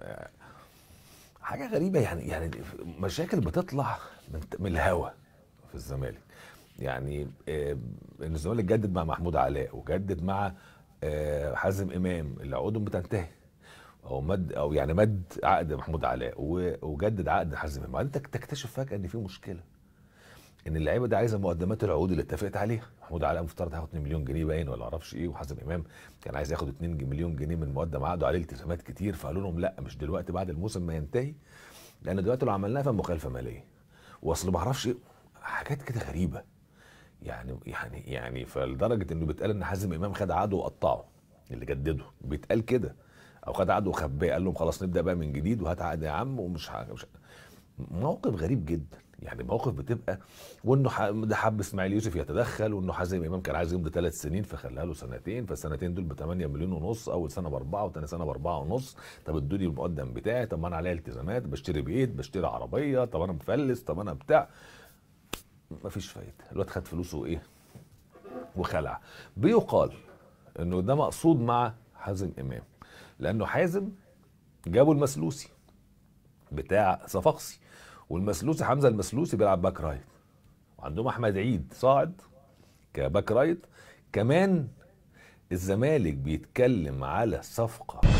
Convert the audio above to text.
آه، حاجه غريبه يعني يعني مشاكل بتطلع من, الهوا في الزمالك يعني ان الزمالك جدد مع محمود علاء وجدد مع آه، حازم امام عقودهم بتنتهي او مد او يعني مد عقد محمود علاء وجدد عقد حازم امام انت تكتشف فجاه ان في مشكله ان اللعيبه دي عايزه مقدمات العقود اللي اتفقت عليها محمود علاء مفترض هياخد 2 مليون جنيه باين ولا معرفش ايه وحازم امام كان عايز ياخد 2 مليون جنيه من مقدم عقده عليه التزامات كتير فقالوا لهم لا مش دلوقتي بعد الموسم ما ينتهي لان دلوقتي لو عملناها فمخالفه ماليه واصل ما اعرفش ايه حاجات كده غريبه يعني يعني يعني فلدرجه انه بيتقال ان حازم امام خد عقده وقطعه اللي جدده بيتقال كده او خد عقده وخباه قال لهم خلاص نبدا بقى من جديد وهات عقد يا عم ومش مش موقف غريب جدا يعني مواقف بتبقى وانه ده حب اسماعيل يوسف يتدخل وانه حازم امام كان عايز يمضي ثلاث سنين فخلاها له سنتين فالسنتين دول ب 8 مليون ونص اول سنه باربعه وثاني سنه باربعه ونص طب ادوني المقدم بتاعي طب ما انا عليا التزامات بشتري بيت بشتري عربيه طب انا مفلس طب انا بتاع مفيش فايده الواد خد فلوسه ايه وخلع بيقال انه ده مقصود مع حازم امام لانه حازم جابوا المسلوسي بتاع صفاقسي والمسلوسي حمزه المسلوسي بيلعب باك رايت وعندهم احمد عيد صاعد كباك رايت كمان الزمالك بيتكلم على صفقه